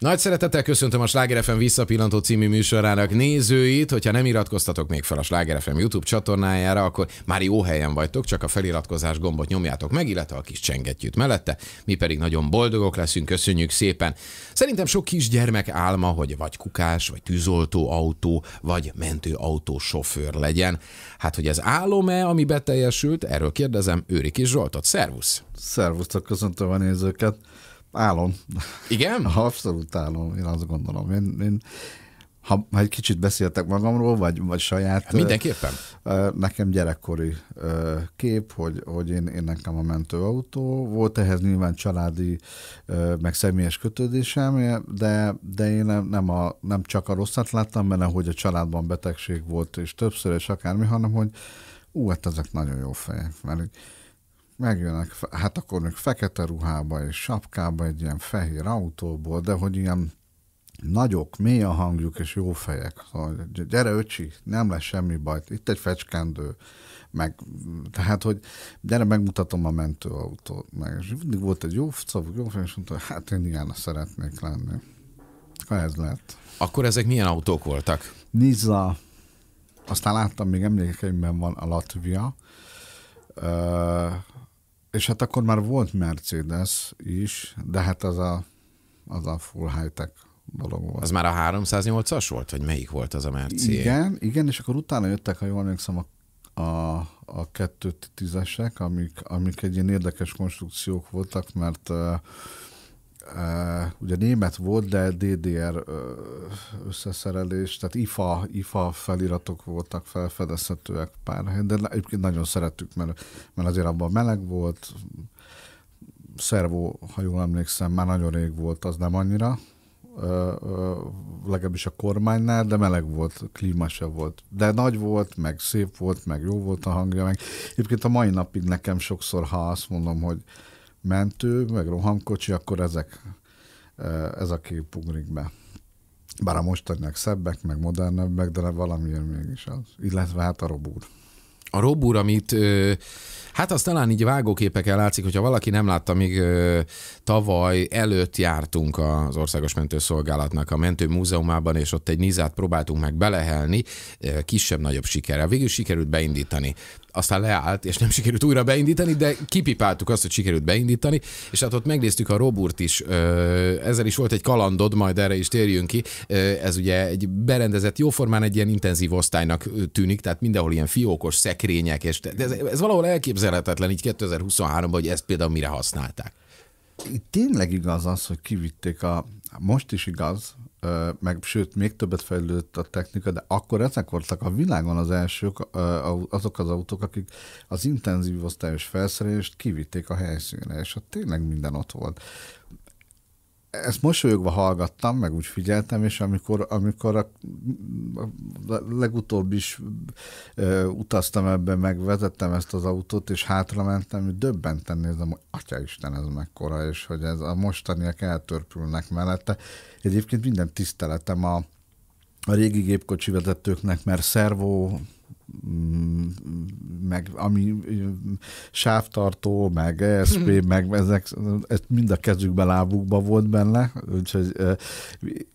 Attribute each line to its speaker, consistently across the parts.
Speaker 1: Nagy szeretettel köszöntöm a Sláger FM visszapillantó című műsorának nézőit. Hogyha nem iratkoztatok még fel a Sláger FM YouTube csatornájára, akkor már jó helyen vagytok, csak a feliratkozás gombot nyomjátok meg, illetve a kis csengetjűt mellette. Mi pedig nagyon boldogok leszünk, köszönjük szépen. Szerintem sok kisgyermek álma, hogy vagy kukás, vagy tűzoltó autó, vagy mentőautó sofőr legyen. Hát, hogy ez álom-e, ami beteljesült, erről
Speaker 2: kérdezem Őri Kis Zsoltot. Szervusz! Szervusztok, köszöntöm a nézőket! Álom. Igen? Abszolút álom, én azt gondolom. Én, én ha, ha egy kicsit beszéltek magamról, vagy, vagy saját... Hát mindenképpen. Nekem gyerekkori kép, hogy, hogy én, én nekem a mentőautó volt, ehhez nyilván családi, meg személyes kötődésem, de, de én nem, a, nem csak a rosszat láttam benne, hogy a családban betegség volt, és többször, és akármi, hanem hogy ú, hát ezek nagyon jó fejek, mert megjönnek, hát akkor még fekete ruhába és sapkába egy ilyen fehér autóból, de hogy ilyen nagyok, mély a hangjuk és jó fejek. Szóval, gyere öcsi, nem lesz semmi baj, itt egy fecskendő, meg, tehát, hogy gyere, megmutatom a mentőautót, meg, és mindig volt egy jó szavú, jó fej, és mondta, hát én ilyen szeretnék lenni. Akkor ez lett. Akkor ezek milyen autók voltak? Nizza, aztán láttam, még emlékeimben van a Latvia, és hát akkor már volt Mercedes is, de hát az a, az a full high-tech dolog volt. Az már a 308-as volt, vagy melyik volt az a Mercedes? Igen, igen, és akkor utána jöttek, ha jól emlékszem, a, a, a 210-esek, amik, amik egy ilyen érdekes konstrukciók voltak, mert ugye német volt, de DDR összeszerelés, tehát IFA, IFA feliratok voltak felfedezhetőek pár helyen, de egyébként nagyon szerettük, mert, mert azért abban meleg volt, szervó, ha jól emlékszem, már nagyon rég volt, az nem annyira, legalábbis a kormánynál, de meleg volt, klíma se volt. De nagy volt, meg szép volt, meg jó volt a hangja, meg egyébként a mai napig nekem sokszor, ha azt mondom, hogy mentő, meg rohamkocsi, akkor ezek, e, ezek kép ugrik be. Bár a mostaniak szebbek, meg modernebbek, de valamiért mégis az. Illetve hát a robúr.
Speaker 1: A robúr, amit, Hát az talán így vágóképeken látszik, hogyha valaki nem látta, még tavaly előtt jártunk az Országos Mentőszolgálatnak a Mentő Múzeumában, és ott egy nizát próbáltunk meg belehelni, kisebb-nagyobb sikerrel. Végül sikerült beindítani aztán leállt, és nem sikerült újra beindítani, de kipipáltuk azt, hogy sikerült beindítani, és hát ott megnéztük a Roburt is, ezzel is volt egy kalandod, majd erre is térjünk ki, ez ugye egy berendezett, jóformán egy ilyen intenzív osztálynak tűnik, tehát mindenhol ilyen fiókos szekrények, és ez, ez valahol elképzelhető kezelhetetlen így 2023-ban, hogy ezt például mire használták.
Speaker 2: Tényleg igaz az, hogy kivitték a, most is igaz, meg sőt, még többet fejlődött a technika, de akkor ezek voltak a világon az elsők, azok az autók, akik az intenzív osztályos felszerelést kivitték a helyszínre, és ott tényleg minden ott volt ezt mosolyogva hallgattam, meg úgy figyeltem, és amikor, amikor a, a legutóbb is ö, utaztam ebben, vezettem ezt az autót, és hátramentem, hogy döbbenten nézem, hogy atya Isten, ez mekkora, és hogy ez a mostaniak eltörpülnek mellette. Egyébként minden tiszteletem a, a régi gépkocsi vezetőknek, mert szervó Mm, meg ami sávtartó, meg ESP, hmm. meg ezek, ez mind a kezükbe, lábukba volt benne, úgyhogy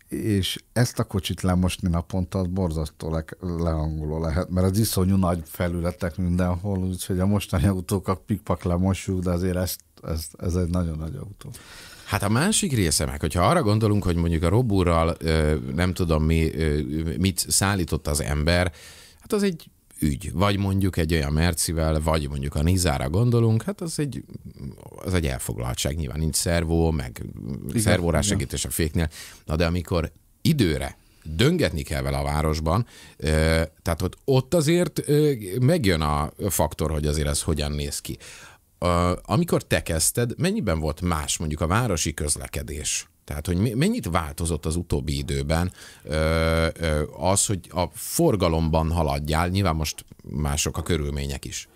Speaker 2: és ezt a kocsit lemosni naponta az borzasztó le- lehangoló lehet, mert az iszonyú nagy felületek mindenhol, úgyhogy a mostani autókat pikpak lemosjuk, de azért ezt, ez, ez egy nagyon nagy autó.
Speaker 1: Hát a másik része meg, hogyha arra gondolunk, hogy mondjuk a robúrral nem tudom mi, mit szállított az ember, hát az egy ügy. Vagy mondjuk egy olyan Mercivel, vagy mondjuk a Nizára gondolunk, hát az egy, az egy elfoglaltság, nyilván nincs szervó, meg Igen, szervórás segítés a féknél. Na de amikor időre döngetni kell vele a városban, tehát ott, ott azért megjön a faktor, hogy azért ez hogyan néz ki. Amikor te kezdted, mennyiben volt más mondjuk a városi közlekedés? Tehát, hogy mennyit változott az utóbbi időben az, hogy a forgalomban haladjál, nyilván most mások a körülmények is.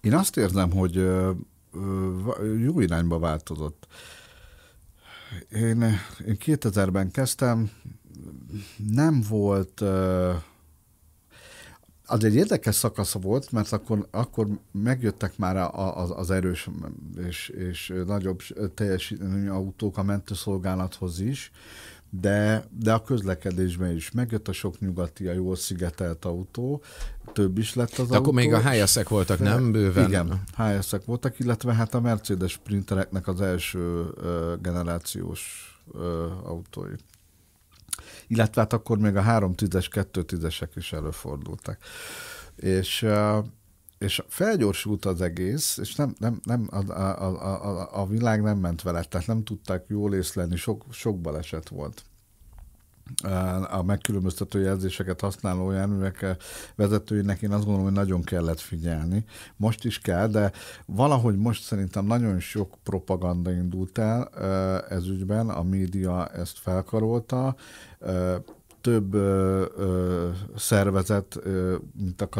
Speaker 1: Én azt érzem, hogy
Speaker 2: jó irányba változott. Én, én 2000-ben kezdtem, nem volt az egy érdekes szakasz volt, mert akkor, akkor megjöttek már a, az, az erős és, és nagyobb teljesítmény autók a mentőszolgálathoz is, de, de a közlekedésben is megjött a sok nyugati, a jól szigetelt autó, több is lett az de autó. akkor még a hs voltak, de, nem bőven? Igen, hs voltak, illetve hát a Mercedes Sprintereknek az első ö, generációs ö, autói illetve hát akkor még a három tízes, kettő tízesek is előfordultak. És és felgyorsult az egész, és nem, nem, nem a, a, a, a, a világ nem ment vele, tehát nem tudták jól észlelni, sok, sok baleset volt a megkülönböztető jelzéseket használó járművek eh, vezetőinek én azt gondolom, hogy nagyon kellett figyelni. Most is kell, de valahogy most szerintem nagyon sok propaganda indult el eh, ez ügyben, a média ezt felkarolta, eh, több ö, ö, szervezet, ö, mint a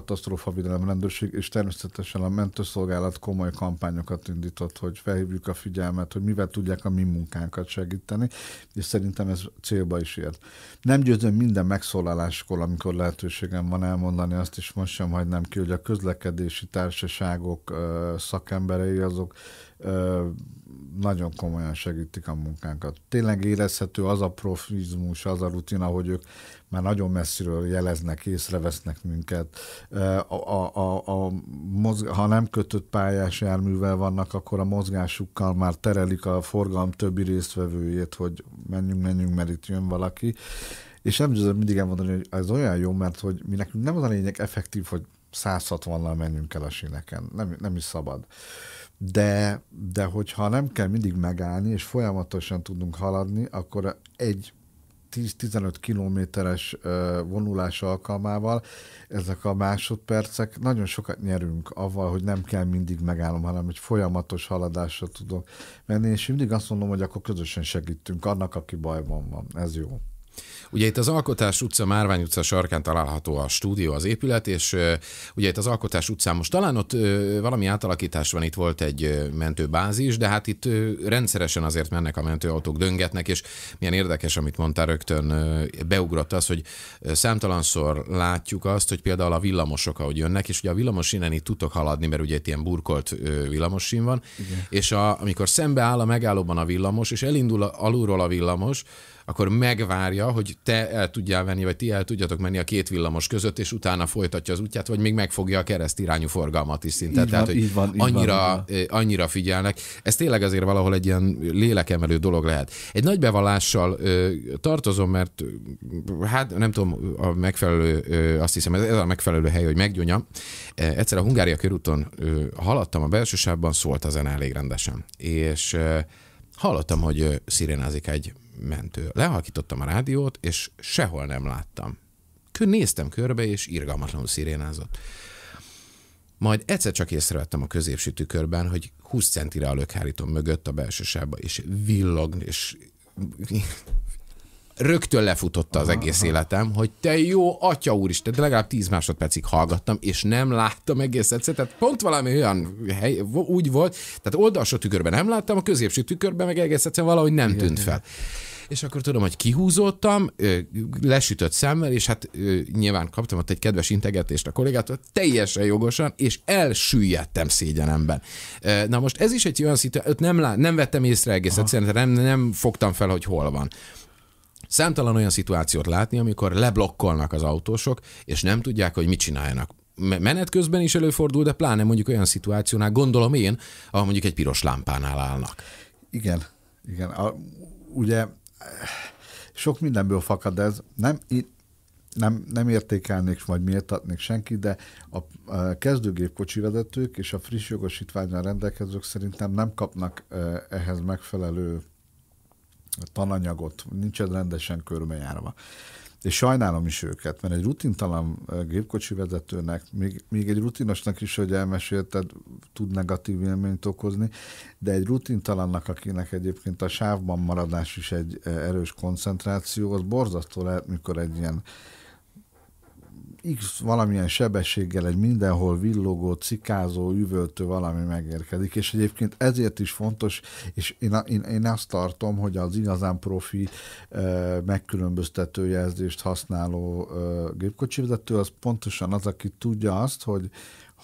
Speaker 2: Védelem rendőrség, és természetesen a mentőszolgálat komoly kampányokat indított, hogy felhívjuk a figyelmet, hogy mivel tudják a mi munkánkat segíteni, és szerintem ez célba is ért. Nem győzöm minden megszólaláskor, amikor lehetőségem van elmondani, azt is most sem hagynám ki, hogy a közlekedési társaságok ö, szakemberei azok ö, nagyon komolyan segítik a munkánkat. Tényleg érezhető az a profizmus, az a rutina, hogy ők már nagyon messziről jeleznek, észrevesznek minket. A, a, a, a mozg- ha nem kötött pályás járművel vannak, akkor a mozgásukkal már terelik a forgalom többi résztvevőjét, hogy menjünk, menjünk, mert itt jön valaki. És nem tudom mindig elmondani, hogy ez olyan jó, mert hogy mi nekünk nem az a lényeg effektív, hogy 160-nal menjünk el a síneken. Nem, nem is szabad de, de hogyha nem kell mindig megállni, és folyamatosan tudunk haladni, akkor egy 10-15 kilométeres vonulás alkalmával ezek a másodpercek nagyon sokat nyerünk avval, hogy nem kell mindig megállnom, hanem egy folyamatos haladásra tudok menni, és mindig azt mondom, hogy akkor közösen segítünk annak, aki bajban van. Ez jó.
Speaker 1: Ugye itt az Alkotás utca, Márvány utca sarkán található a stúdió, az épület, és ugye itt az Alkotás utcán most talán ott valami átalakítás van, itt volt egy mentőbázis, de hát itt rendszeresen azért mennek a mentőautók, döngetnek, és milyen érdekes, amit mondtál rögtön, beugrott az, hogy számtalanszor látjuk azt, hogy például a villamosok, ahogy jönnek, és ugye a villamos innen itt tudtok haladni, mert ugye itt ilyen burkolt villamosin van, Igen. és a, amikor szembe áll a megállóban a villamos, és elindul alulról a villamos, akkor megvárja, hogy te el tudjál venni, vagy ti el tudjatok menni a két villamos között, és utána folytatja az útját, vagy még megfogja a kereszt irányú forgalmat is szinte. Így Tehát, van, hogy így van, így annyira, van, eh, annyira figyelnek. Ez tényleg azért valahol egy ilyen lélekemelő dolog lehet. Egy nagy bevallással eh, tartozom, mert eh, hát nem tudom, a megfelelő, azt hiszem, ez a megfelelő hely, hogy meggyúnyam. Egyszer a Hungária körúton haladtam a belsősában, szólt a zene elég rendesen. És hallottam, hogy szirénázik egy mentő. Lehalkítottam a rádiót, és sehol nem láttam. Kön néztem körbe, és irgalmatlanul szirénázott. Majd egyszer csak észrevettem a középső tükörben, hogy 20 centire a lökhárítom mögött a belső sába, és villog, és rögtön lefutotta az egész aha. életem, hogy te jó atya úristen, de legalább 10 másodpercig hallgattam, és nem láttam egész egyszer, tehát pont valami olyan hely, úgy volt, tehát oldalsó tükörben nem láttam, a középső tükörben meg egész egyszer valahogy nem tűnt fel. Igen és akkor tudom, hogy kihúzódtam, lesütött szemmel, és hát nyilván kaptam ott egy kedves integetést a kollégától, teljesen jogosan, és elsüllyedtem szégyenemben. Na most ez is egy olyan szituáció, nem, lá- nem vettem észre egész egyszerűen, nem, nem fogtam fel, hogy hol van. Számtalan olyan szituációt látni, amikor leblokkolnak az autósok, és nem tudják, hogy mit csináljanak menet közben is előfordul, de pláne mondjuk olyan szituációnál, gondolom én,
Speaker 2: ahol mondjuk egy piros lámpánál állnak. Igen, igen. A, ugye sok mindenből fakad ez. Nem, nem, nem értékelnék vagy méltatnék senki, de a, a kezdőgép vezetők és a friss jogosítványon rendelkezők szerintem nem kapnak ehhez megfelelő tananyagot, ez rendesen körbejárva és sajnálom is őket, mert egy rutintalan gépkocsi vezetőnek, még, még egy rutinosnak is, hogy elmesélted, tud negatív élményt okozni, de egy rutintalannak, akinek egyébként a sávban maradás is egy erős koncentráció, az borzasztó lehet, mikor egy ilyen X valamilyen sebességgel egy mindenhol villogó, cikázó, üvöltő valami megérkezik, és egyébként ezért is fontos, és én, én, én azt tartom, hogy az igazán profi ö, megkülönböztető jelzést használó ö, gépkocsivezető az pontosan az, aki tudja azt, hogy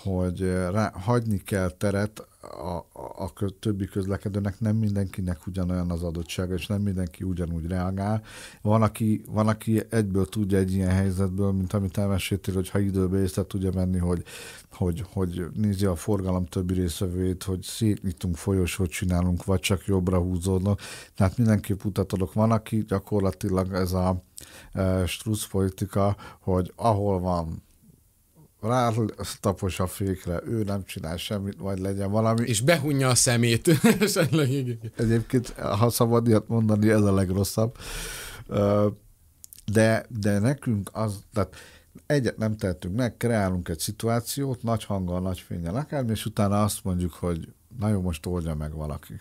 Speaker 2: hogy eh, rá, hagyni kell teret a, a, a többi közlekedőnek, nem mindenkinek ugyanolyan az adottsága, és nem mindenki ugyanúgy reagál. Van aki, van, aki egyből tudja egy ilyen helyzetből, mint amit elmeséltél, hogy ha időbe észre tudja menni, hogy, hogy, hogy nézi a forgalom többi részvevőjét, hogy szétnyitunk folyosót csinálunk, vagy csak jobbra húzódnak. Tehát mindenképp utatodok. Van, aki gyakorlatilag ez a e, strusz politika, hogy ahol van rátapos a fékre, ő nem csinál semmit, majd legyen valami. És behunja a szemét. Egyébként, ha szabad ilyet mondani, ez a legrosszabb. De, de nekünk az, tehát egyet nem tettünk meg, kreálunk egy szituációt, nagy hanggal, nagy fényel, akármi, és utána azt mondjuk, hogy na jó, most oldja meg valaki.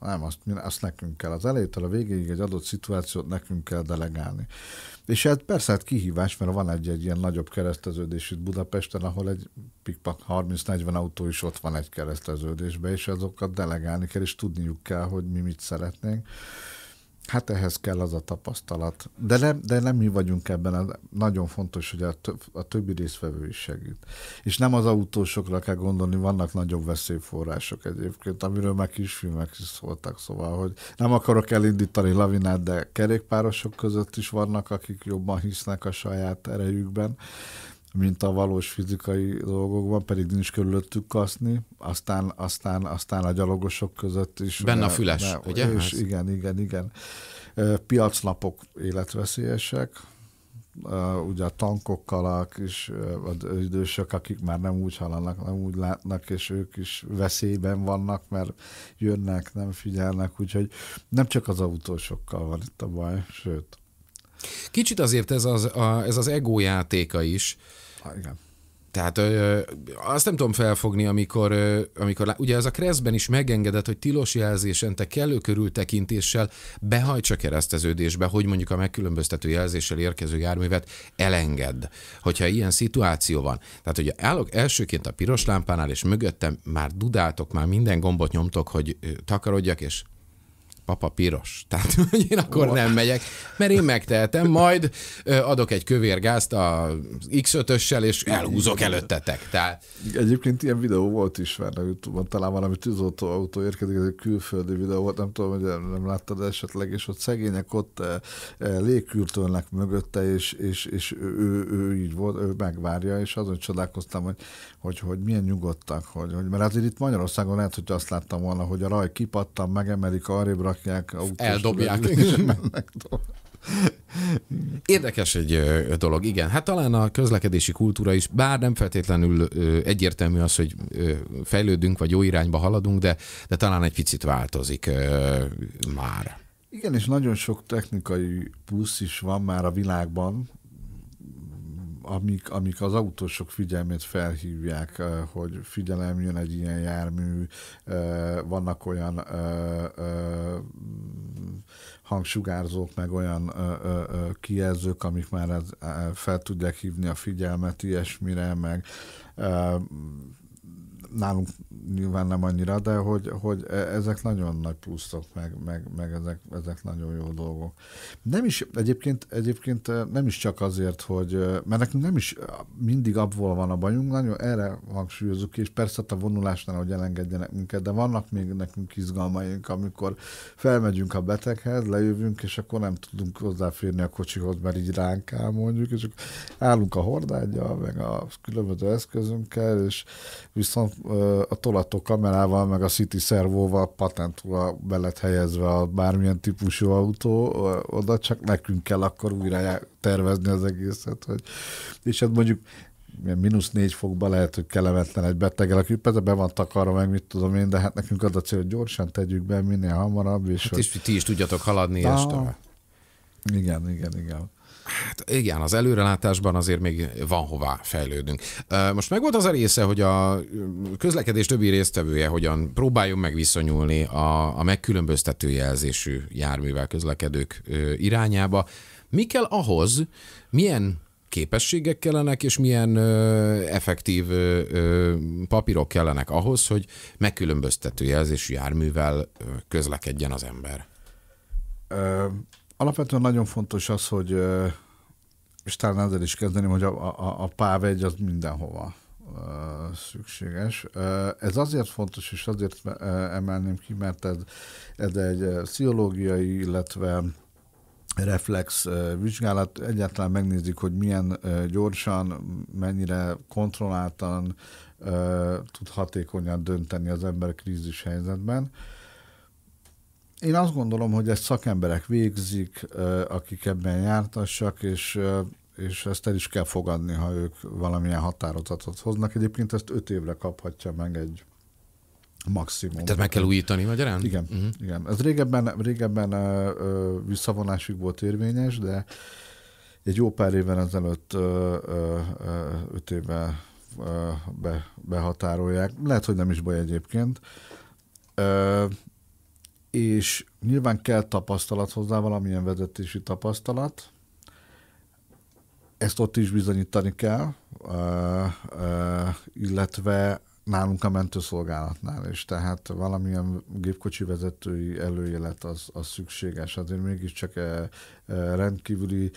Speaker 2: Nem, azt, azt nekünk kell. Az elejétől a végéig egy adott szituációt nekünk kell delegálni. És hát persze hát kihívás, mert van egy, egy ilyen nagyobb kereszteződés itt Budapesten, ahol egy pikpak 30-40 autó is ott van egy kereszteződésben, és azokat delegálni kell, és tudniuk kell, hogy mi mit szeretnénk. Hát ehhez kell az a tapasztalat. De nem, de nem mi vagyunk ebben, nagyon fontos, hogy a, töb, a többi részvevő is segít. És nem az autósokra kell gondolni, vannak nagyobb veszélyforrások egyébként, amiről meg kisfilmek is szóltak, szóval, hogy nem akarok elindítani lavinát, de kerékpárosok között is vannak, akik jobban hisznek a saját erejükben mint a valós fizikai dolgokban, pedig nincs körülöttük kaszni, aztán, aztán, aztán a gyalogosok között is. Benne a füles, de, ugye? És hát. igen, igen, igen. Piacnapok életveszélyesek, ugye a tankokkal a kis az idősök, akik már nem úgy hallanak, nem úgy látnak, és ők is veszélyben vannak, mert jönnek, nem figyelnek, úgyhogy nem csak az autósokkal van itt a baj, sőt.
Speaker 1: Kicsit azért ez az, a, ez az ego játéka is, ha, igen. Tehát ö, azt nem tudom felfogni, amikor, ö, amikor ugye ez a keresztben is megengedett, hogy tilos jelzésen te kellő körültekintéssel behajts a kereszteződésbe, hogy mondjuk a megkülönböztető jelzéssel érkező járművet elenged, hogyha ilyen szituáció van. Tehát, hogy állok elsőként a piros lámpánál, és mögöttem már dudáltok, már minden gombot nyomtok, hogy takarodjak, és papa piros. Tehát hogy én akkor nem megyek, mert én megtehetem, majd adok egy kövér gázt a
Speaker 2: X5-össel, és elhúzok előttetek. Tehát... Egyébként ilyen videó volt is már, van talán valami tűzoltó autó érkezik, ez egy külföldi videó volt, nem tudom, hogy nem láttad esetleg, és ott szegények ott légkürtölnek mögötte, és, és, és ő, ő, így volt, ő megvárja, és azon csodálkoztam, hogy, hogy, hogy milyen nyugodtak, hogy, hogy mert azért itt Magyarországon lehet, hogy azt láttam volna, hogy a raj kipattam, megemelik, arrébb lerakják. Autós Eldobják.
Speaker 1: Érdekes egy dolog, igen. Hát talán a közlekedési kultúra is, bár nem feltétlenül egyértelmű az, hogy fejlődünk, vagy jó irányba haladunk, de, de talán egy picit változik már.
Speaker 2: Igen, és nagyon sok technikai plusz is van már a világban, amik, amik az autósok figyelmét felhívják, hogy figyelem, jön egy ilyen jármű, vannak olyan hangsugárzók, meg olyan kijelzők, amik már fel tudják hívni a figyelmet ilyesmire, meg nálunk nyilván nem annyira, de hogy, hogy e, ezek nagyon nagy pluszok, meg, meg, meg ezek, ezek nagyon jó dolgok. Nem is, egyébként, egyébként e, nem is csak azért, hogy, e, mert nekünk nem is mindig abból van a bajunk, nagyon erre hangsúlyozunk, és persze a vonulásnál, hogy elengedjenek minket, de vannak még nekünk izgalmaink, amikor felmegyünk a beteghez, lejövünk, és akkor nem tudunk hozzáférni a kocsihoz, mert így ránk áll mondjuk, és akkor állunk a hordágyal, meg a különböző eszközünkkel, és viszont a tolató kamerával, meg a City Servóval patentúra be lett helyezve a bármilyen típusú autó, oda csak nekünk kell akkor újra tervezni az egészet. Hogy... És hát mondjuk mínusz négy fokba lehet, hogy kellemetlen egy beteggel, aki persze be van takarva, meg mit tudom én, de hát nekünk az a cél, hogy gyorsan tegyük be, minél hamarabb. És hát hogy... és ti
Speaker 1: is tudjatok haladni, Na... és
Speaker 2: Igen, igen, igen.
Speaker 1: Hát igen, az előrelátásban azért még van hová fejlődünk. Most meg volt az a része, hogy a közlekedés többi résztvevője hogyan próbáljon megviszonyulni a, a megkülönböztető jelzésű járművel közlekedők irányába. Mi kell ahhoz, milyen képességek kellenek, és milyen ö, effektív ö, ö, papírok kellenek ahhoz, hogy megkülönböztető jelzésű járművel ö, közlekedjen az ember?
Speaker 2: Ö, Alapvetően nagyon fontos az, hogy, és talán ezzel is kezdeném, hogy a, a, a PÁV egy az mindenhova szükséges. Ez azért fontos, és azért emelném ki, mert ez, ez egy sziológiai, illetve reflex vizsgálat, egyáltalán megnézik, hogy milyen gyorsan, mennyire kontrolláltan tud hatékonyan dönteni az ember krízis helyzetben. Én azt gondolom, hogy ezt szakemberek végzik, akik ebben jártassak, és, és ezt el is kell fogadni, ha ők valamilyen határozatot hoznak. Egyébként ezt öt évre kaphatja meg egy maximum. Tehát meg kell újítani magyarán? Igen, uh-huh. igen. Ez régebben, régebben visszavonásig volt érvényes, de egy jó pár évvel ezelőtt öt éve be, behatárolják. Lehet, hogy nem is baj egyébként és nyilván kell tapasztalat hozzá, valamilyen vezetési tapasztalat, ezt ott is bizonyítani kell, illetve nálunk a mentőszolgálatnál is, tehát valamilyen gépkocsi vezetői előjelet az, az szükséges. Azért hát mégiscsak rendkívüli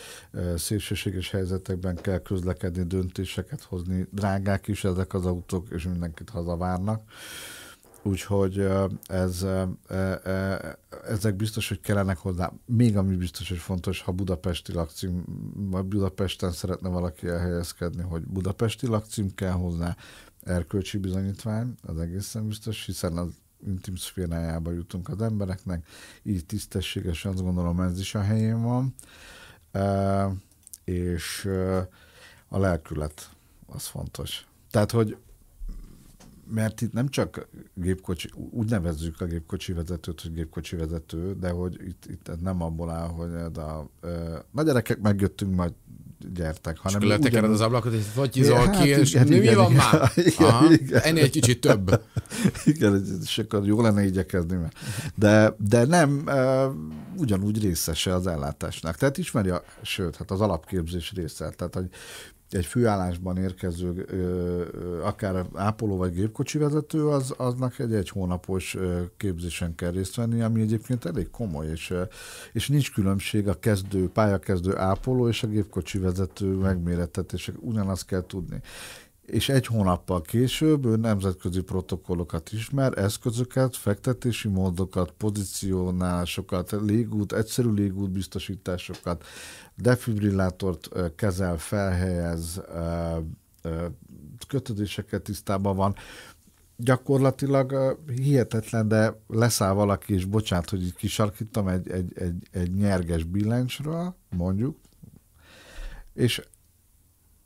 Speaker 2: szélsőséges helyzetekben kell közlekedni, döntéseket hozni. Drágák is ezek az autók, és mindenkit hazavárnak. várnak Úgyhogy ez, ezek biztos, hogy kellenek hozzá. Még ami biztos, hogy fontos, ha budapesti lakcím, vagy Budapesten szeretne valaki elhelyezkedni, hogy budapesti lakcím kell hozzá, erkölcsi bizonyítvány, az egészen biztos, hiszen az intim szférájába jutunk az embereknek, így tisztességesen azt gondolom ez is a helyén van, e, és a lelkület az fontos. Tehát, hogy mert itt nem csak gépkocsi, úgy nevezzük a gépkocsi vezetőt, hogy gépkocsi vezető, de hogy itt, itt nem abból áll, hogy a, na gyerekek, megjöttünk, majd gyertek. Hanem és akkor az ablakot, és vagy izol hát, ki, igen, és igen, mi igen, van igen, már? Igen, igen. Ennél egy kicsit több. Igen, és akkor jó lenne igyekezni. Mert. De, de nem uh, ugyanúgy részese az ellátásnak. Tehát ismeri, a, sőt, hát az alapképzés része. Tehát, hogy egy főállásban érkező, akár ápoló vagy gépkocsi vezető, az, aznak egy egy hónapos képzésen kell részt venni, ami egyébként elég komoly, és, és nincs különbség a kezdő, pályakezdő ápoló és a gépkocsi vezető megmérettetések, ugyanazt kell tudni és egy hónappal később ő nemzetközi protokollokat ismer, eszközöket, fektetési módokat, pozícionálásokat, légút, egyszerű légút biztosításokat, defibrillátort kezel, felhelyez, kötődéseket tisztában van. Gyakorlatilag hihetetlen, de leszáll valaki, és bocsánat, hogy itt kisarkítom egy, egy, egy, egy nyerges billencsről, mondjuk, és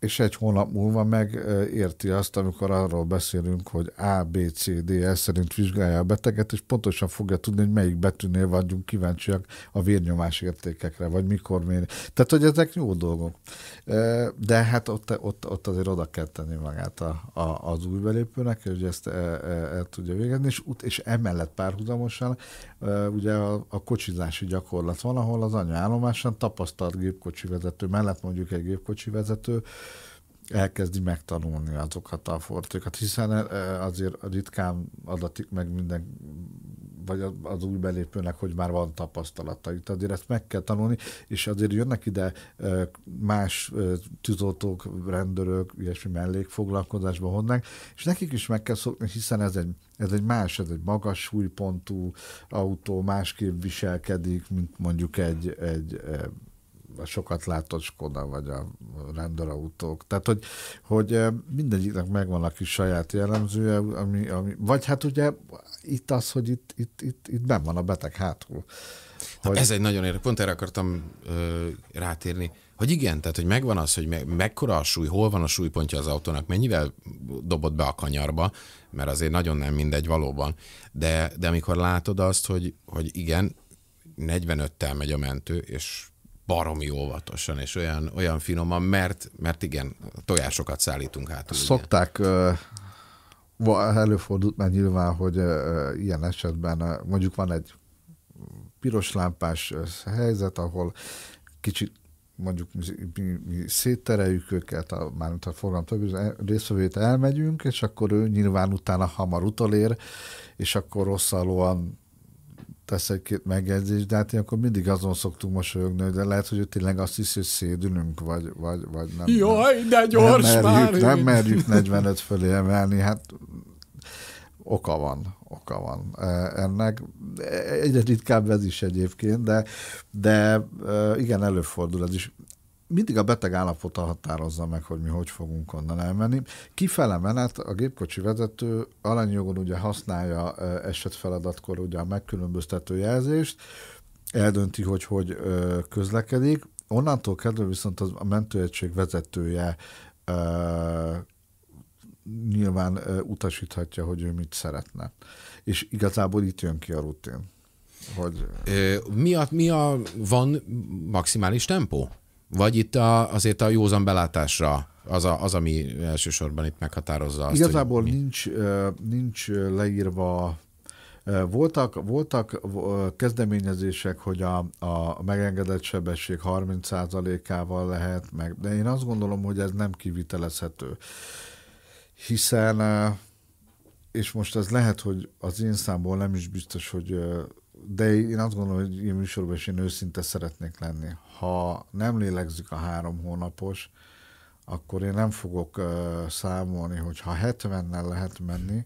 Speaker 2: és egy hónap múlva megérti azt, amikor arról beszélünk, hogy A, B, C, D, E szerint vizsgálja a beteget, és pontosan fogja tudni, hogy melyik betűnél vagyunk kíváncsiak a vérnyomás értékekre, vagy mikor mér. Tehát, hogy ezek jó dolgok. De hát ott, ott, ott azért oda kell tenni magát a, a, az új belépőnek, hogy ezt el, e, el tudja végezni, és, és emellett párhuzamosan ugye a, a kocsizási gyakorlat van, ahol az anyaállomásán tapasztalt gépkocsi vezető mellett mondjuk egy gépkocsi vezető elkezdi megtanulni azokat a fortékat, hiszen azért ritkán adatik meg minden vagy az új belépőnek, hogy már van tapasztalata. Itt azért ezt meg kell tanulni, és azért jönnek ide más tűzoltók, rendőrök, ilyesmi mellékfoglalkozásba honnák, és nekik is meg kell szokni, hiszen ez egy, ez egy más, ez egy magas súlypontú autó, másképp viselkedik, mint mondjuk egy, egy a sokat látott Skoda, vagy a rendőrautók. Tehát, hogy, hogy eh, mindegyiknek megvan a kis saját jellemzője, ami, ami, vagy hát ugye itt az, hogy itt, itt, itt, itt benn van a beteg hátul. hogy... Ez
Speaker 1: egy nagyon érdekes, pont erre akartam ö, rátérni, hogy igen, tehát hogy megvan az, hogy me- mekkora a súly, hol van a súlypontja az autónak, mennyivel dobott be a kanyarba, mert azért nagyon nem mindegy valóban, de, de amikor látod azt, hogy, hogy igen, 45-tel megy a mentő, és baromi óvatosan és olyan, olyan finoman, mert, mert igen, tojásokat
Speaker 2: szállítunk hát. Szokták, előfordult már nyilván, hogy ilyen esetben mondjuk van egy piros lámpás helyzet, ahol kicsit mondjuk mi, mi széttereljük őket, a, mármint a forgalom többi részvevét elmegyünk, és akkor ő nyilván utána hamar utolér, és akkor rosszalóan tesz egy-két megjegyzést, de hát akkor mindig azon szoktuk mosolyogni, de lehet, hogy tényleg azt hiszi, hogy szédülünk, vagy, vagy, vagy nem. Jaj, de gyors nem merjük, már! Nem merjük 45 fölé emelni, hát oka van, oka van e, ennek. E, egyre ritkább ez is egyébként, de, de e, igen, előfordul ez is mindig a beteg állapota határozza meg, hogy mi hogy fogunk onnan elmenni. Kifele menet a gépkocsi vezető alanyjogon ugye használja esetfeladatkor ugye a megkülönböztető jelzést, eldönti, hogy hogy közlekedik. Onnantól kezdve viszont a mentőegység vezetője nyilván utasíthatja, hogy ő mit szeretne. És igazából itt jön ki a rutin. Hogy... mi, a, mi a, van
Speaker 1: maximális tempó? Vagy itt a, azért a józan belátásra az, a, az, ami elsősorban itt meghatározza azt, Igazából
Speaker 2: hogy mi... nincs, nincs leírva voltak, voltak kezdeményezések, hogy a, a megengedett sebesség 30%-ával lehet meg, de én azt gondolom, hogy ez nem kivitelezhető. Hiszen, és most ez lehet, hogy az én számból nem is biztos, hogy de én azt gondolom, hogy ilyen műsorban is én őszinte szeretnék lenni. Ha nem lélegzik a három hónapos, akkor én nem fogok uh, számolni, hogy ha 70-nel lehet menni,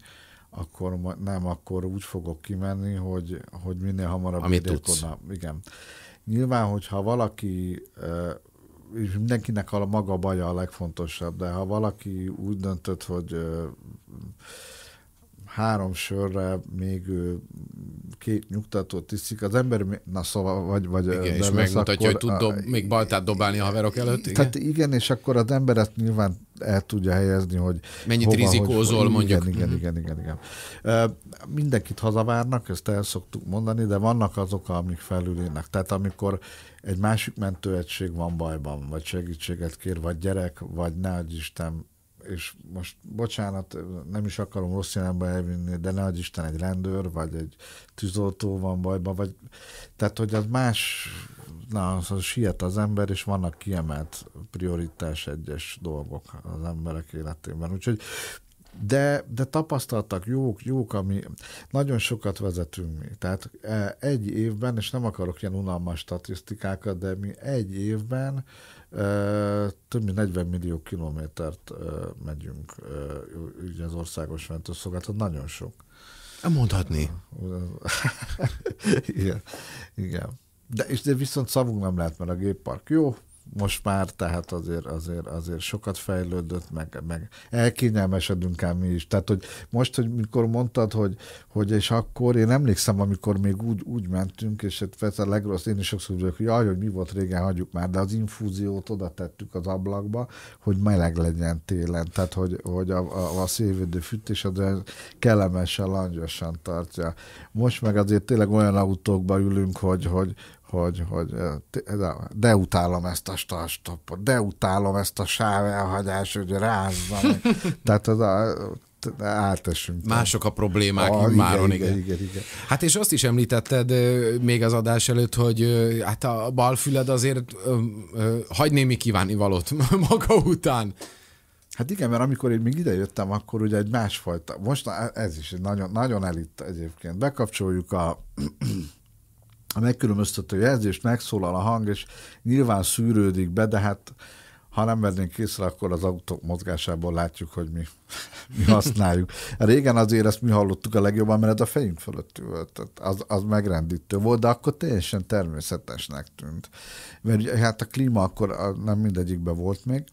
Speaker 2: akkor nem, akkor úgy fogok kimenni, hogy, hogy minél hamarabb Amit Igen. Nyilván, hogyha valaki, és mindenkinek a maga baja a legfontosabb, de ha valaki úgy döntött, hogy uh, három sörre még két nyugtatót tisztik az ember, na szóval, vagy... vagy igen, és megmutatja, akkor, hogy tud dob, még baltát dobálni a haverok előtt. Igen? Tehát igen, és akkor az ember ezt nyilván el tudja helyezni, hogy mennyit hova, rizikózol hogy, mondjuk. Igen, igen, mhm. igen, igen, igen. mindenkit hazavárnak, ezt el szoktuk mondani, de vannak azok, amik felülének. Tehát amikor egy másik mentőegység van bajban, vagy segítséget kér, vagy gyerek, vagy ne Isten és most bocsánat, nem is akarom rossz irányba elvinni, de ne adj Isten egy rendőr, vagy egy tűzoltó van bajban, vagy tehát, hogy az más, na, az siet az ember, és vannak kiemelt prioritás egyes dolgok az emberek életében. Úgyhogy de, de tapasztaltak jók, jók, ami nagyon sokat vezetünk mi. Tehát e, egy évben, és nem akarok ilyen unalmas statisztikákat, de mi egy évben több mint 40 millió kilométert megyünk, ugye az országos mentőszolgálat, nagyon sok. Mondhatni. igen. igen. De, és de viszont szavunk nem lehet, mert a géppark jó, most már, tehát azért, azért, azért sokat fejlődött, meg, meg elkényelmesedünk ám mi is. Tehát, hogy most, hogy mikor mondtad, hogy, hogy és akkor, én emlékszem, amikor még úgy, úgy mentünk, és hát persze a legrossz, én is sokszor vagyok, hogy jaj, hogy mi volt régen, hagyjuk már, de az infúziót oda tettük az ablakba, hogy meleg legyen télen, tehát, hogy, hogy a, a, a szélvédő fűtés az kellemesen, langyosan tartja. Most meg azért tényleg olyan autókba ülünk, hogy, hogy, hogy, hogy de utálom ezt a stoppot, de utálom ezt a elhagyás, hogy rázza. Tehát az a, átesünk. Mások a problémák a, immáron, igen, igen. igen, igen.
Speaker 1: Hát és azt is említetted még az adás előtt, hogy hát a
Speaker 2: balfüled azért hagy némi kívánivalót maga után. Hát igen, mert amikor én még idejöttem, akkor ugye egy másfajta, most ez is nagyon, nagyon elit egyébként. Bekapcsoljuk a a megkülönböztető jelzést, megszólal a hang, és nyilván szűrődik be, de hát ha nem vennénk észre, akkor az autók mozgásából látjuk, hogy mi, mi használjuk. Régen azért ezt mi hallottuk a legjobban, mert a fejünk fölött volt. Tehát az, az megrendítő volt, de akkor teljesen természetesnek tűnt. Mert hát a klíma akkor nem mindegyikben volt még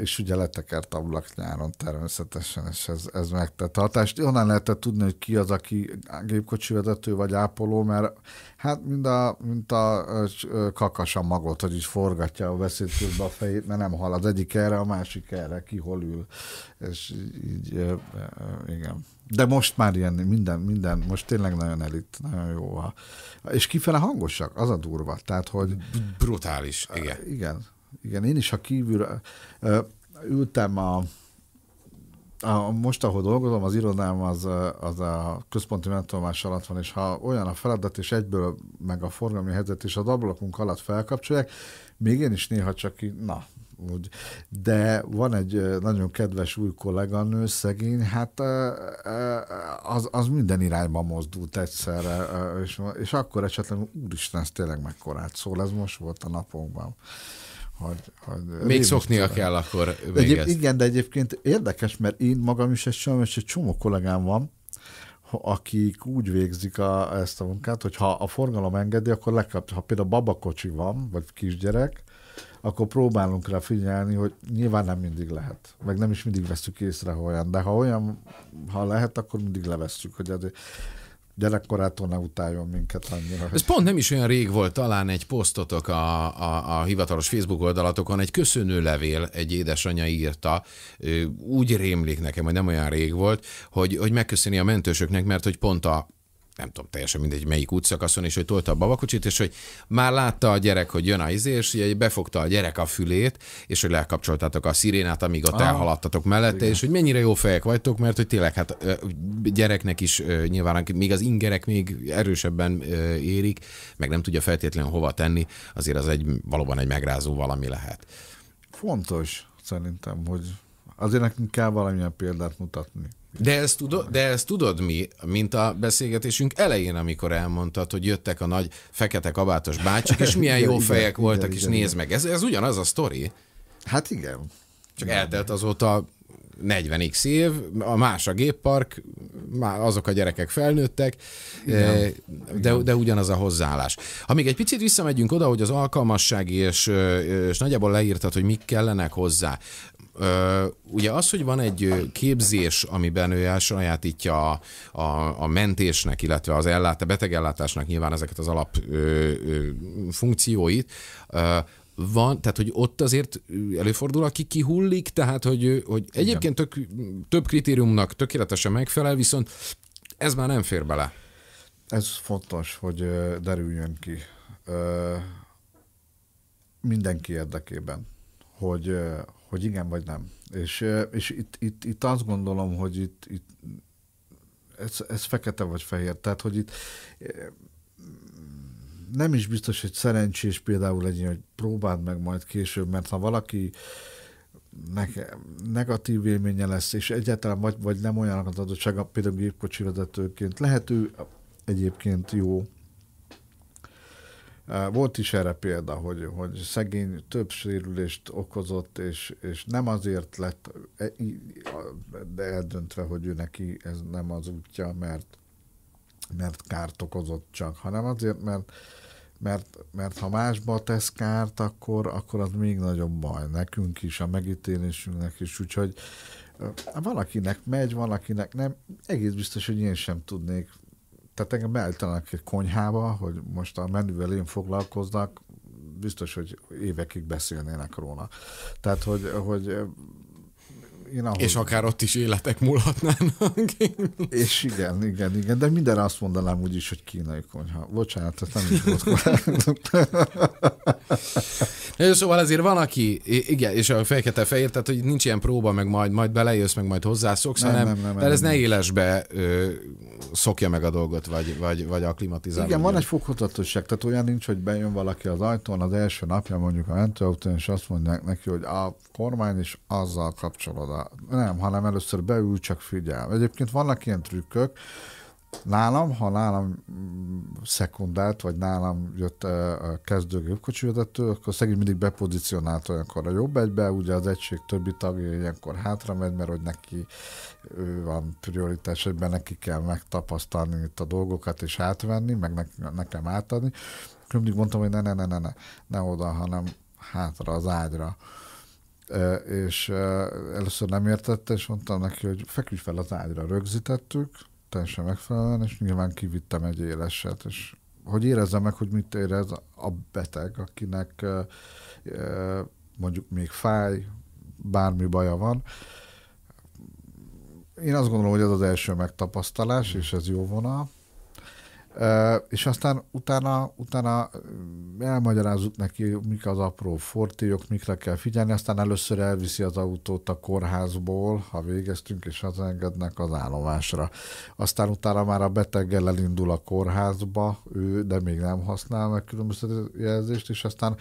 Speaker 2: és ugye letekert ablak nyáron természetesen, és ez, ez megtett hatást. Onnan lehetett tudni, hogy ki az, aki gépkocsi vezető vagy ápoló, mert hát mind a, mint a kakas a magot, hogy így forgatja a veszélytőbe a fejét, mert nem hal az egyik erre, a másik erre, ki hol ül, és így, igen. De most már ilyen minden, minden, most tényleg nagyon elit, nagyon jó. És kifele hangosak, az a durva. Tehát, hogy... Brutális, igen. Igen, igen, én is, ha kívülre ültem a, a, most, ahol dolgozom, az irodám az, az a központi mentolmás alatt van, és ha olyan a feladat, és egyből meg a forgalmi helyzet, és az ablakunk alatt felkapcsolják, még én is néha csak így, na, úgy. De van egy nagyon kedves új kolléganő, szegény, hát az, az minden irányba mozdult egyszerre, és, és akkor esetleg, úristen, ez tényleg mekkorát szól, ez most volt a napokban. Hogy, hogy Még szoknia tőle. kell akkor de egyéb, Igen, de egyébként érdekes, mert én magam is egy csomó, és egy csomó kollégám van, akik úgy végzik a, ezt a munkát, hogy ha a forgalom engedi, akkor lekap. ha például babakocsi van, vagy kisgyerek, akkor próbálunk rá figyelni, hogy nyilván nem mindig lehet, meg nem is mindig veszük észre, ha olyan, de ha olyan, ha lehet, akkor mindig levesszük, hogy ez, gyerekkorától ne utáljon minket annyira. Ez hogy...
Speaker 1: pont nem is olyan rég volt, talán egy posztotok a, a, a hivatalos Facebook oldalatokon, egy köszönő levél egy édesanyja írta, úgy rémlik nekem, hogy nem olyan rég volt, hogy, hogy megköszöni a mentősöknek, mert hogy pont a nem tudom, teljesen mindegy, melyik útszakaszon, és hogy tolta a babakocsit, és hogy már látta a gyerek, hogy jön a izé, és hogy befogta a gyerek a fülét, és hogy lekapcsoltátok a szirénát, amíg ott ah, elhaladtatok mellette, igen. és hogy mennyire jó fejek vagytok, mert hogy tényleg hát gyereknek is nyilván, még az ingerek még erősebben érik, meg nem tudja feltétlenül hova tenni, azért az egy valóban egy megrázó valami lehet.
Speaker 2: Fontos szerintem, hogy azért nekünk kell valamilyen példát mutatni.
Speaker 1: De ezt, tudod, de ezt tudod mi, mint a beszélgetésünk elején, amikor elmondtad, hogy jöttek a nagy fekete kabátos bácsik, és milyen igen, jó fejek igen, voltak, igen, és igen, nézd igen. meg. Ez, ez ugyanaz a sztori. Hát igen. Csak igen. eltelt azóta 40x év, a más a géppark, már azok a gyerekek felnőttek, Igen. Eh, de, de ugyanaz a hozzáállás. Ha még egy picit visszamegyünk oda, hogy az alkalmasság és, eh, és nagyjából leírtad, hogy mik kellenek hozzá. Ugye az, hogy van egy képzés, amiben ő elsajátítja a, a, a mentésnek, illetve az ellát, a betegellátásnak nyilván ezeket az alap ö, ö, funkcióit, ö, van, tehát hogy ott azért előfordul, aki kihullik, tehát hogy, hogy egyébként tök, több kritériumnak tökéletesen megfelel, viszont ez
Speaker 2: már nem fér bele. Ez fontos, hogy derüljön ki mindenki érdekében, hogy, hogy igen vagy nem. És, és itt, itt, itt azt gondolom, hogy itt, itt ez, ez fekete vagy fehér. Tehát, hogy itt nem is biztos, hogy szerencsés például legyen, hogy próbáld meg majd később, mert ha valaki negatív élménye lesz, és egyáltalán vagy, vagy nem olyan az adottsága, például gépkocsi vezetőként lehet ő egyébként jó, volt is erre példa, hogy, hogy szegény több sérülést okozott, és, és nem azért lett e, eldöntve, hogy ő neki ez nem az útja, mert, mert kárt okozott csak, hanem azért, mert, mert, mert ha másba tesz kárt, akkor, akkor az még nagyobb baj nekünk is, a megítélésünknek is, úgyhogy valakinek megy, valakinek nem, egész biztos, hogy én sem tudnék tehát engem beállítanak egy konyhába, hogy most a menüvel én foglalkoznak, biztos, hogy évekig beszélnének róla. Tehát, hogy, hogy én ahogy... És akár ott is életek múlhatnának. és igen, igen, igen, de minden azt mondanám úgy is, hogy kínai konyha. Bocsánat, ez nem is volt
Speaker 1: Na, szóval azért van, aki, igen, és a fekete fehér, tehát hogy nincs ilyen próba, meg majd, majd belejössz, meg majd hozzászoksz, nem, hanem nem, nem, nem, ez nem. ne élesbe ö, szokja meg a dolgot, vagy, vagy, vagy a aklimatizálja. Igen, van
Speaker 2: egy fokozatosság, tehát olyan nincs, hogy bejön valaki az ajtón az első napja mondjuk a mentőautón, és azt mondják neki, hogy a kormány is azzal kapcsolódás nem, hanem először beül, csak figyel. Egyébként vannak ilyen trükkök, Nálam, ha nálam szekundált, vagy nálam jött a kezdő gépkocsivezető, akkor szegény mindig bepozicionált olyankor a jobb egybe, ugye az egység többi tagja ilyenkor hátra megy, mert hogy neki ő van prioritás, egyben neki kell megtapasztalni itt a dolgokat és átvenni, meg ne, nekem átadni. Akkor mindig mondtam, hogy ne, ne, ne, ne, ne, ne oda, hanem hátra az ágyra és először nem értette, és mondtam neki, hogy feküdj fel az ágyra, rögzítettük, teljesen megfelelően, és nyilván kivittem egy éleset, és hogy érezze meg, hogy mit érez a beteg, akinek mondjuk még fáj, bármi baja van. Én azt gondolom, hogy ez az első megtapasztalás, és ez jó vonal és aztán utána, utána elmagyarázzuk neki, mik az apró fortélyok, mikre kell figyelni, aztán először elviszi az autót a kórházból, ha végeztünk, és az engednek az állomásra. Aztán utána már a beteggel elindul a kórházba, ő, de még nem használ meg különböző jelzést, és aztán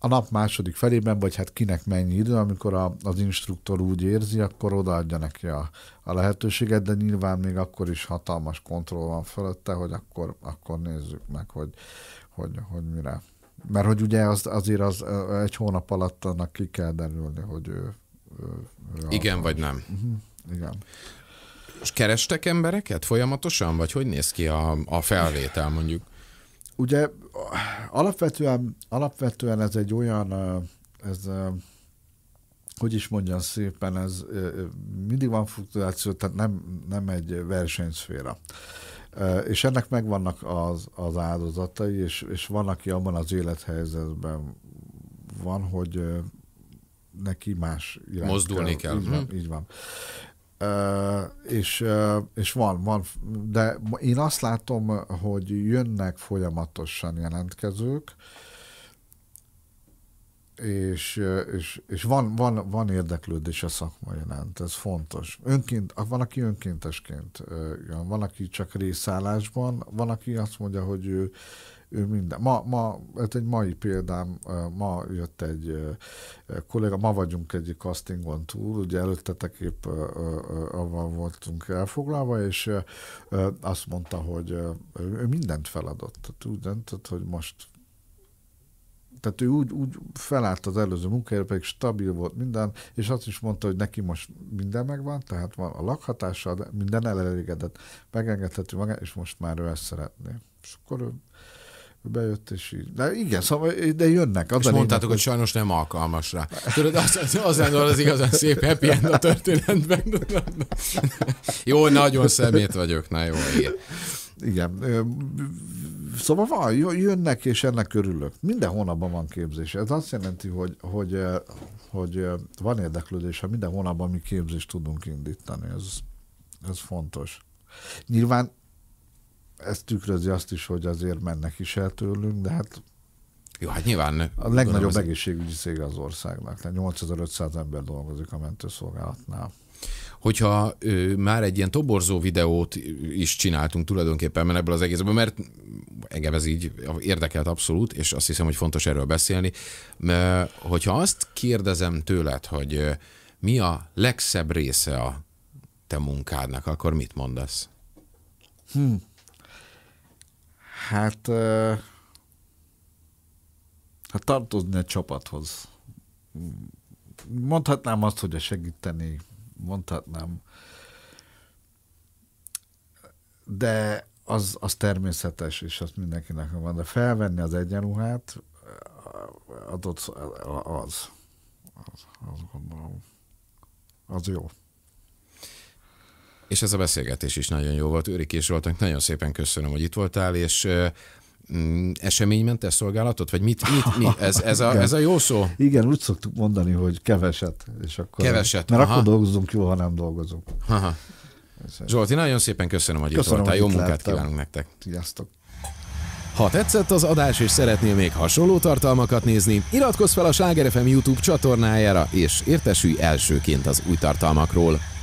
Speaker 2: a nap második felében, vagy hát kinek mennyi idő, amikor a, az instruktor úgy érzi, akkor odaadja neki a, a lehetőséget, de nyilván még akkor is hatalmas kontroll van fölötte, hogy akkor, akkor nézzük meg, hogy, hogy, hogy mire. Mert hogy ugye az, azért az egy hónap alatt annak ki kell derülni, hogy ő... ő, ő Igen, vagy nem. Uh-huh. Igen. És
Speaker 1: kerestek embereket
Speaker 2: folyamatosan,
Speaker 1: vagy hogy néz ki a, a felvétel mondjuk?
Speaker 2: ugye alapvetően, alapvetően ez egy olyan, ez, hogy is mondjam szépen, ez mindig van fluktuáció, tehát nem, nem egy versenyszféra. És ennek megvannak az, az áldozatai, és, és van, aki abban az élethelyzetben van, hogy neki más irány. Mozdulni kell. kell. Így, van, mhm. így van és, és van, van, de én azt látom, hogy jönnek folyamatosan jelentkezők, és, és, és van, van, van érdeklődés a szakma iránt, ez fontos. Önként, van, aki önkéntesként jön, van, aki csak részállásban, van, aki azt mondja, hogy ő ő minden. Ma, ma, ez hát egy mai példám, ma jött egy kolléga, ma vagyunk egy castingon túl, ugye előttetek épp avval voltunk elfoglalva, és azt mondta, hogy ő mindent feladott. Úgy döntött, hogy most tehát ő úgy, úgy felállt az előző munkájára, pedig stabil volt minden, és azt is mondta, hogy neki most minden megvan, tehát van a lakhatása, de minden elelégedett, megengedhető magát, és most már ő ezt szeretné. És akkor ő bejött, és így. De igen, szóval, de jönnek. Az és mondtátok, hogy sajnos nem alkalmas rá. Tudod, az, az, az, az igazán szép happy end a történetben. jó, nagyon szemét vagyok, na jó, igen. Igen. Szóval van, jönnek, és ennek örülök. Minden hónapban van képzés. Ez azt jelenti, hogy, hogy, hogy van érdeklődés, ha minden hónapban mi képzést tudunk indítani. Ez, ez fontos. Nyilván ez tükrözi azt is, hogy azért mennek is el tőlünk, de hát jó, hát nyilván. A legnagyobb gondolom, egészségügyi cég az országnak. 8500 ember dolgozik a mentőszolgálatnál.
Speaker 1: Hogyha ö, már egy ilyen toborzó videót is csináltunk tulajdonképpen mert ebből az egészből, mert engem ez így érdekelt abszolút, és azt hiszem, hogy fontos erről beszélni. Mert, hogyha azt kérdezem tőled, hogy mi a legszebb része a te munkádnak, akkor mit mondasz?
Speaker 2: Hmm. Hát, hát tartozni a csapathoz. Mondhatnám azt, hogy a segíteni, mondhatnám. De az, az természetes, és azt mindenkinek van. De felvenni az egyenruhát, adott az, az, az gondolom, az jó.
Speaker 1: És ez a beszélgetés is nagyon jó volt. és voltak, nagyon szépen köszönöm, hogy itt voltál, és mm, eseménymentes szolgálatot? Vagy mit, mit, mit? Ez, ez, a, ez a
Speaker 2: jó szó? Igen, úgy szoktuk mondani, hogy keveset. És akkor, keveset, Mert aha. akkor dolgozunk jó, ha nem dolgozunk.
Speaker 1: Aha. Zsolti, nagyon szépen köszönöm, hogy köszönöm, itt voltál. Jó munkát láttam. kívánunk nektek. Sziasztok. Ha tetszett az adás és szeretnél még hasonló tartalmakat nézni, iratkozz fel a Sláger FM YouTube csatornájára és értesülj elsőként az új tartalmakról.